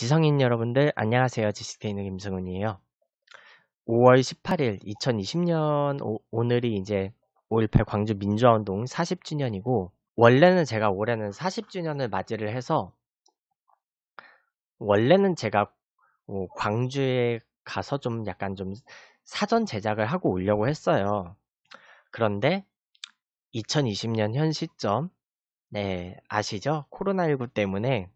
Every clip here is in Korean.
지성인 여러분들 안녕하세요. 지식테이너 김승훈이에요. 5월 18일 2020년 오, 오늘이 이제 5.18 광주 민주화운동 40주년이고 원래는 제가 올해는 40주년을 맞이를 해서 원래는 제가 어, 광주에 가서 좀 약간 좀 사전 제작을 하고 오려고 했어요. 그런데 2020년 현 시점 네 아시죠? 코로나19 때문에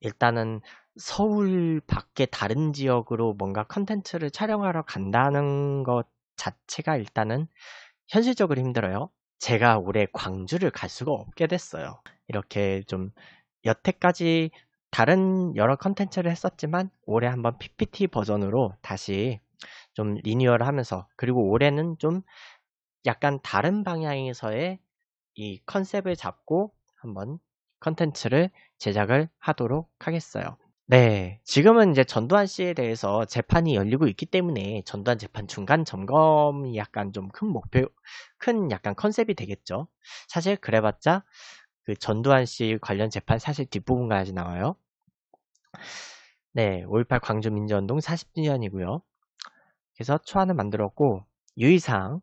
일단은 서울 밖에 다른 지역으로 뭔가 컨텐츠를 촬영하러 간다는 것 자체가 일단은 현실적으로 힘들어요. 제가 올해 광주를 갈 수가 없게 됐어요. 이렇게 좀 여태까지 다른 여러 컨텐츠를 했었지만 올해 한번 PPT 버전으로 다시 좀 리뉴얼 하면서 그리고 올해는 좀 약간 다른 방향에서의 이 컨셉을 잡고 한번 컨텐츠를 제작을 하도록 하겠어요. 네. 지금은 이제 전두환 씨에 대해서 재판이 열리고 있기 때문에 전두환 재판 중간 점검이 약간 좀 큰 목표, 큰 약간 컨셉이 되겠죠. 사실 그래봤자 그 전두환 씨 관련 재판 사실 뒷부분까지 나와요. 네. 5.18 광주민주운동 40주년이고요. 그래서 초안을 만들었고 유의사항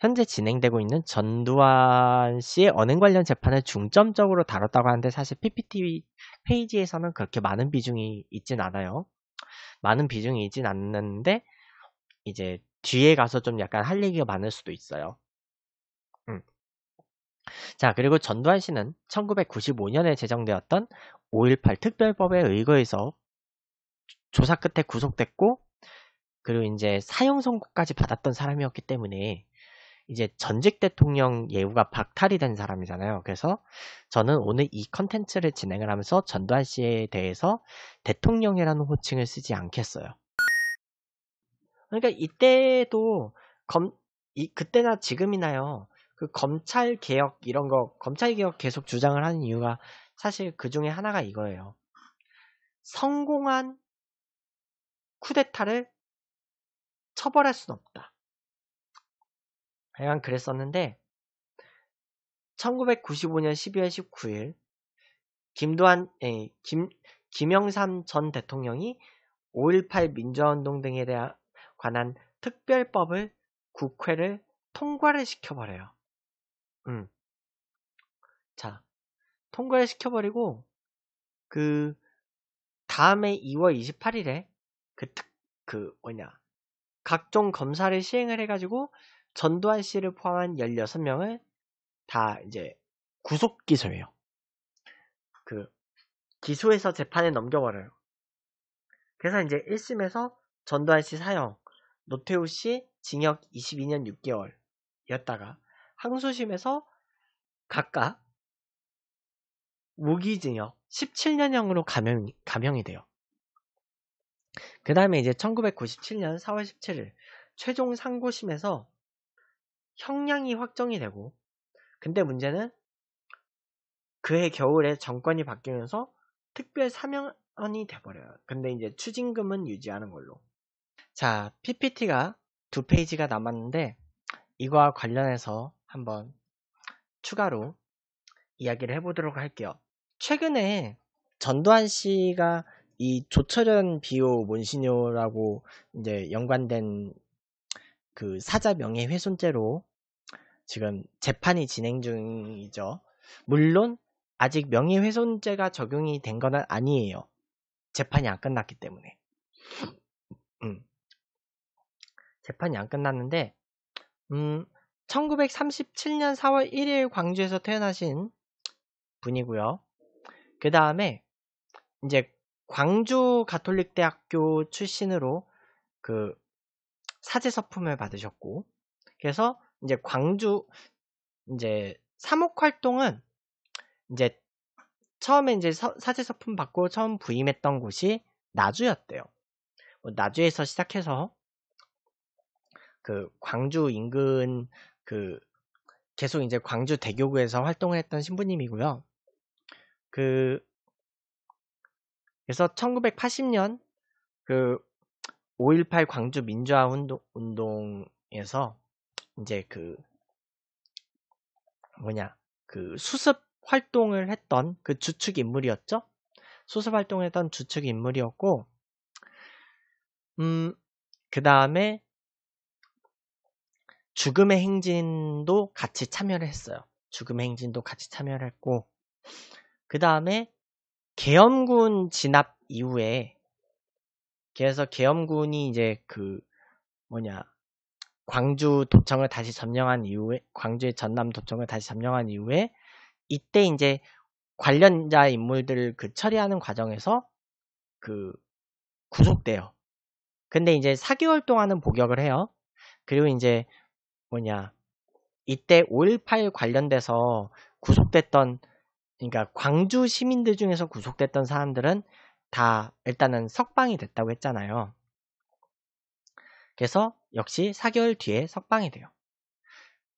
현재 진행되고 있는 전두환 씨의 언행 관련 재판을 중점적으로 다뤘다고 하는데 사실 PPT 페이지에서는 그렇게 많은 비중이 있진 않아요. 많은 비중이 있진 않는데 이제 뒤에 가서 좀 약간 할 얘기가 많을 수도 있어요. 음. 자, 그리고 전두환 씨는 1995년에 제정되었던 5.18 특별법에 의거해서 조사 끝에 구속됐고, 그리고 이제 사형 선고까지 받았던 사람이었기 때문에 이제 전직 대통령 예우가 박탈이 된 사람이잖아요. 그래서 저는 오늘 이 컨텐츠를 진행을 하면서 전두환 씨에 대해서 대통령이라는 호칭을 쓰지 않겠어요. 그러니까 이때도 검, 이, 그때나 지금이나요. 그 검찰 개혁 이런 거, 검찰 개혁 계속 주장을 하는 이유가 사실 그 중에 하나가 이거예요. 성공한 쿠데타를 처벌할 수는 없다. 하여간 그랬었는데 1995년 12월 19일 김도한 에, 김 김영삼 전 대통령이 5.18 민주화운동 등에 대한 관한 특별법을 국회를 통과를 시켜버려요. 음. 자, 통과를 시켜버리고 그 다음에 2월 28일에 그특그 뭐냐 각종 검사를 시행을 해가지고 전두환 씨를 포함한 16명을 다 이제 구속 기소예요. 그 기소해서 재판에 넘겨버려요. 그래서 이제 1심에서 전두환 씨 사형, 노태우 씨 징역 22년 6개월이었다가 항소심에서 각각 무기징역 17년형으로 감형, 감형이 돼요. 그 다음에 이제 1997년 4월 17일 최종 상고심에서 형량이 확정이 되고 근데 문제는 그해 겨울에 정권이 바뀌면서 특별 사면이 돼버려요. 근데 이제 추징금은 유지하는 걸로. 자, PPT가 두 페이지가 남았는데 이거와 관련해서 한번 추가로 이야기를 해보도록 할게요. 최근에 전두환 씨가 이 조철현 비오 몬시뇨라고 이제 연관된 그 사자 명예 훼손죄로 지금 재판이 진행 중이죠. 물론 아직 명예훼손죄가 적용이 된 건 아니에요. 재판이 안 끝났기 때문에. 음. 재판이 안 끝났는데, 음, 1937년 4월 1일 광주에서 태어나신 분이고요. 그 다음에 이제 광주 가톨릭 대학교 출신으로 그 사제 서품을 받으셨고, 그래서 이제 광주 이제 사목 활동은 이제 처음에 이제 사제 서품 받고 처음 부임했던 곳이 나주였대요. 뭐 나주에서 시작해서 그 광주 인근 그 계속 이제 광주 대교구에서 활동 했던 신부님이고요. 그 그래서 1980년 그 5.18 광주 민주화 운동, 운동에서 이제 그 뭐냐 그 수습 활동을 했던 그 주축 인물이었죠. 수습 활동했던 주축 인물이었고, 음, 그 다음에 죽음의 행진도 같이 참여를 했어요. 죽음의 행진도 같이 참여를 했고, 그 다음에 계엄군 진압 이후에, 그래서 계엄군이 이제 그 뭐냐 광주 도청을 다시 점령한 이후에 광주의 전남 도청을 다시 점령한 이후에 이때 이제 관련자 인물들을 그 처리하는 과정에서 그 구속돼요. 근데 이제 4개월 동안은 복역을 해요. 그리고 이제 뭐냐 이때 5.18 관련돼서 구속됐던 그러니까 광주 시민들 중에서 구속됐던 사람들은 다 일단은 석방이 됐다고 했잖아요. 그래서 역시 4개월 뒤에 석방이 돼요.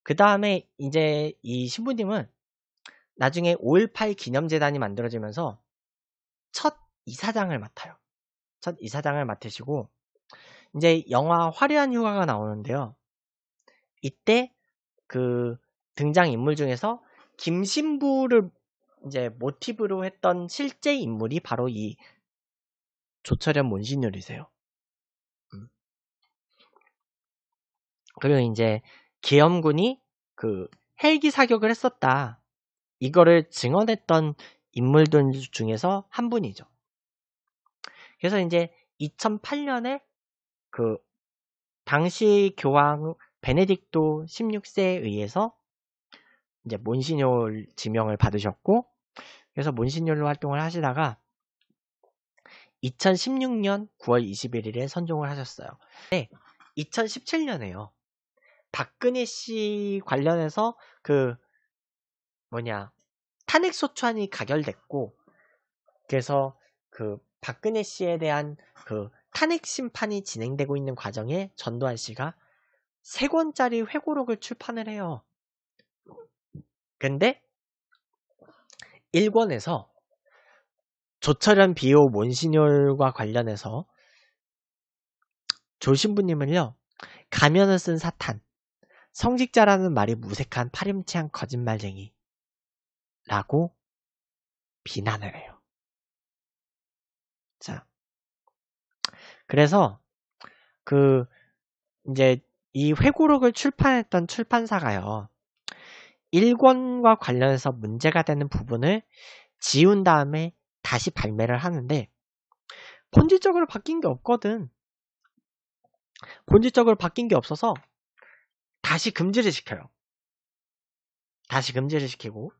그 다음에 이제 이 신부님은 나중에 5.18 기념재단이 만들어지면서 첫 이사장을 맡아요. 첫 이사장을 맡으시고 이제 영화 화려한 휴가가 나오는데요. 이때 그 등장 인물 중에서 김신부를 이제 모티브로 했던 실제 인물이 바로 이 조철현 문신율이세요. 음. 그리고 이제 계엄군이 그 헬기 사격을 했었다. 이거를 증언했던 인물들 중에서 한 분이죠. 그래서 이제 2008년에 그 당시 교황 베네딕토 16세에 의해서 이제 몬시뇨 지명을 받으셨고 그래서 몬시뇨로 활동을 하시다가 2016년 9월 21일에 선종을 하셨어요. 네, 2017년에요. 박근혜 씨 관련해서 그 뭐냐 탄핵 소추안이 가결됐고 그래서 그 박근혜 씨에 대한 그 탄핵 심판이 진행되고 있는 과정에 전두환 씨가 세 권짜리 회고록을 출판을 해요. 근데 1권에서 조철현 비호 몬신뇨과 관련해서 조신부님을요 가면을 쓴 사탄 성직자라는 말이 무색한 파렴치한 거짓말쟁이라고 비난을 해요. 자, 그래서 그 이제 이 회고록을 출판했던 출판사가요. 일권과 관련해서 문제가 되는 부분을 지운 다음에 다시 발매를 하는데 본질적으로 바뀐 게 없거든. 본질적으로 바뀐 게 없어서 다시 금지를 시켜요. 다시 금지를 시키고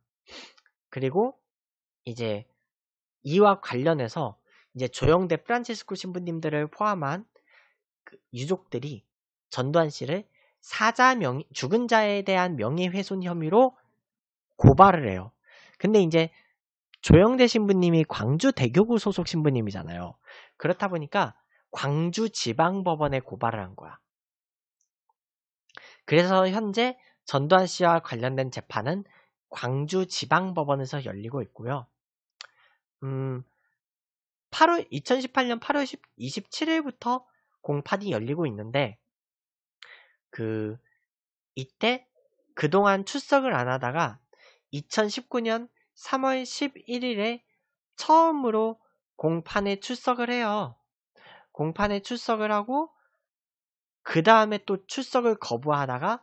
그리고 이제 이와 관련해서 이제 조영대 프란치스코 신부님들을 포함한 그 유족들이 전두환 씨를 사자 명 죽은 자에 대한 명예훼손 혐의로 고발을 해요. 근데 이제 조영대 신부님이 광주 대교구 소속 신부님이잖아요. 그렇다 보니까 광주 지방법원에 고발을 한 거야. 그래서 현재 전두환 씨와 관련된 재판은 광주 지방법원에서 열리고 있고요. 음, 8월 2018년 8월 27일부터 공판이 열리고 있는데 그 이때 그동안 출석을 안 하다가 2019년 3월 11일에 처음으로 공판에 출석을 해요. 공판에 출석을 하고 그 다음에 또 출석을 거부하다가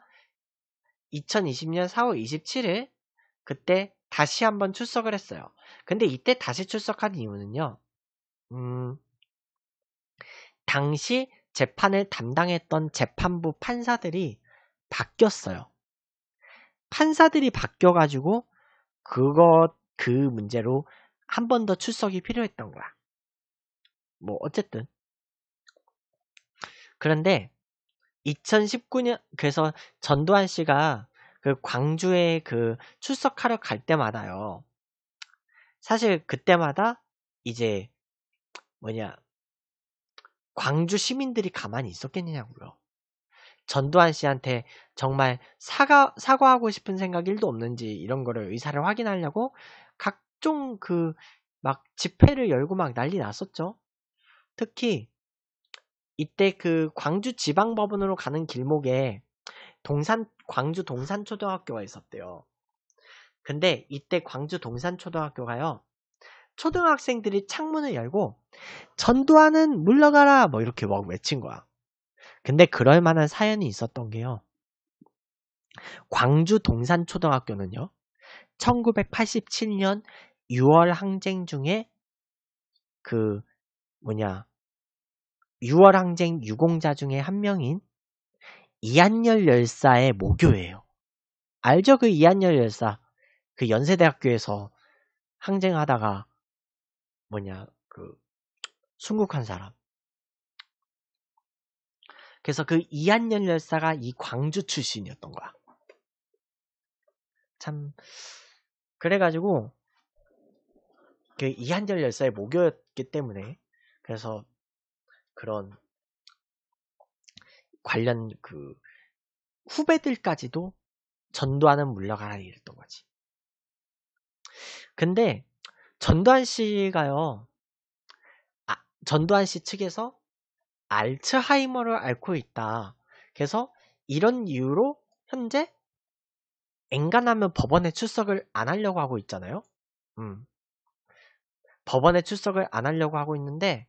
2020년 4월 27일 그때 다시 한번 출석을 했어요. 근데 이때 다시 출석한 이유는요. 음, 당시 재판을 담당했던 재판부 판사들이 바뀌었어요. 판사들이 바뀌어가지고 그것 그 문제로 한 번 더 출석이 필요했던 거야. 뭐 어쨌든 그런데 2019년 그래서 전두환 씨가 그 광주에 그 출석하러 갈 때마다요. 사실 그때마다 이제 뭐냐 광주 시민들이 가만히 있었겠느냐고요. 전두환 씨한테 정말 사과 사과하고 싶은 생각 1도 없는지 이런 거를 의사를 확인하려고 각종 그 막 집회를 열고 막 난리 났었죠. 특히 이때 그 광주 지방법원으로 가는 길목에 동산 광주 동산초등학교가 있었대요. 근데 이때 광주 동산초등학교가요. 초등학생들이 창문을 열고 전두환은 물러가라 뭐 이렇게 막 외친 거야. 근데 그럴 만한 사연이 있었던 게요. 광주 동산초등학교는요. 1987년 6월 항쟁 중에 그 뭐냐 6월 항쟁 유공자 중에 한 명인 이한열 열사의 모교예요. 알죠? 그 이한열 열사. 그 연세대학교에서 항쟁하다가 뭐냐, 그 순국한 사람. 그래서 그 이한열 열사가 이 광주 출신이었던 거야. 참 그래가지고 그 이한열 열사의 모교였기 때문에 그래서 그런 관련 그 후배들까지도 전두환은 물러가라 이랬던 거지. 근데 전두환 씨가요, 아, 전두환 씨 측에서 알츠하이머를 앓고 있다. 그래서 이런 이유로 현재 앵간하면 법원에 출석을 안 하려고 하고 있잖아요. 음. 법원에 출석을 안 하려고 하고 있는데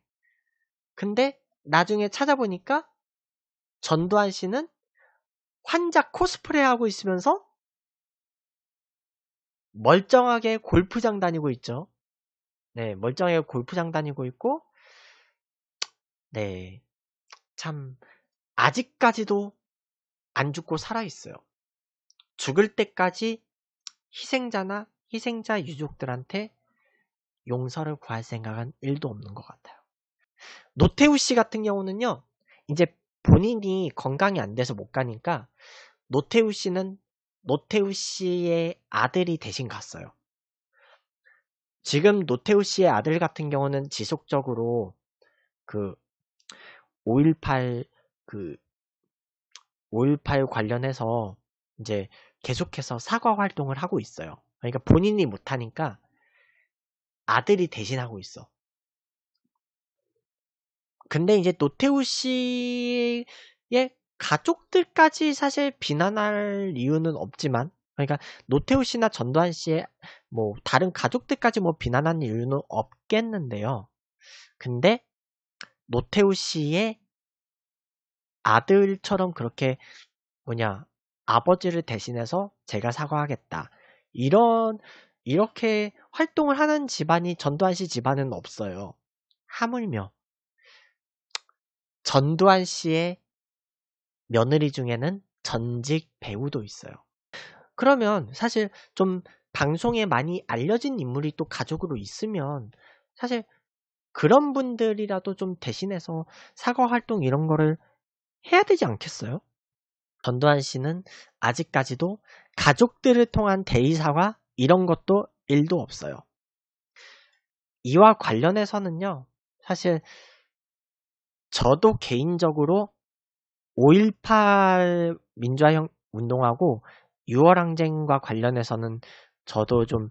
근데 나중에 찾아보니까 전두환 씨는 환자 코스프레 하고 있으면서 멀쩡하게 골프장 다니고 있죠. 네, 멀쩡하게 골프장 다니고 있고, 네, 참, 아직까지도 안 죽고 살아있어요. 죽을 때까지 희생자나 희생자 유족들한테 용서를 구할 생각은 1도 없는 것 같아요. 노태우 씨 같은 경우는요, 이제 본인이 건강이 안 돼서 못 가니까 노태우 씨는 노태우 씨의 아들이 대신 갔어요. 지금 노태우 씨의 아들 같은 경우는 지속적으로 그 5.18 그 5.18 관련해서 이제 계속해서 사과 활동을 하고 있어요. 그러니까 본인이 못하니까 아들이 대신하고 있어. 근데 이제 노태우 씨의 가족들까지 사실 비난할 이유는 없지만 그러니까 노태우 씨나 전두환 씨의 뭐 다른 가족들까지 뭐비난하 이유는 없겠는데요. 근데 노태우 씨의 아들처럼 그렇게 뭐냐 아버지를 대신해서 제가 사과하겠다 이런 이렇게 활동을 하는 집안이 전두환 씨 집안은 없어요. 하물며 전두환 씨의 며느리 중에는 전직 배우도 있어요. 그러면 사실 좀 방송에 많이 알려진 인물이 또 가족으로 있으면 사실 그런 분들이라도 좀 대신해서 사과 활동 이런 거를 해야 되지 않겠어요? 전두환 씨는 아직까지도 가족들을 통한 대의사과 이런 것도 일도 없어요. 이와 관련해서는요, 사실 저도 개인적으로 5.18 민주화 운동하고 6월 항쟁과 관련해서는 저도 좀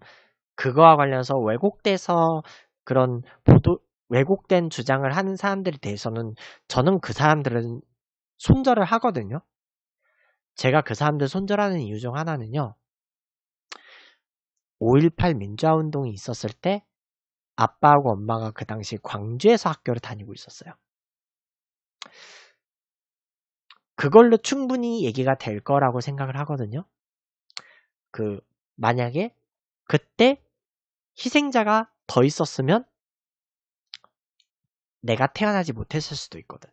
그거와 관련해서 왜곡돼서 그런 보도 왜곡된 주장을 하는 사람들에 대해서는 저는 그 사람들은 손절을 하거든요. 제가 그 사람들 손절하는 이유 중 하나는요. 5.18 민주화 운동이 있었을 때 아빠하고 엄마가 그 당시 광주에서 학교를 다니고 있었어요. 그걸로 충분히 얘기가 될 거라고 생각을 하거든요. 그, 만약에 그때 희생자가 더 있었으면 내가 태어나지 못했을 수도 있거든.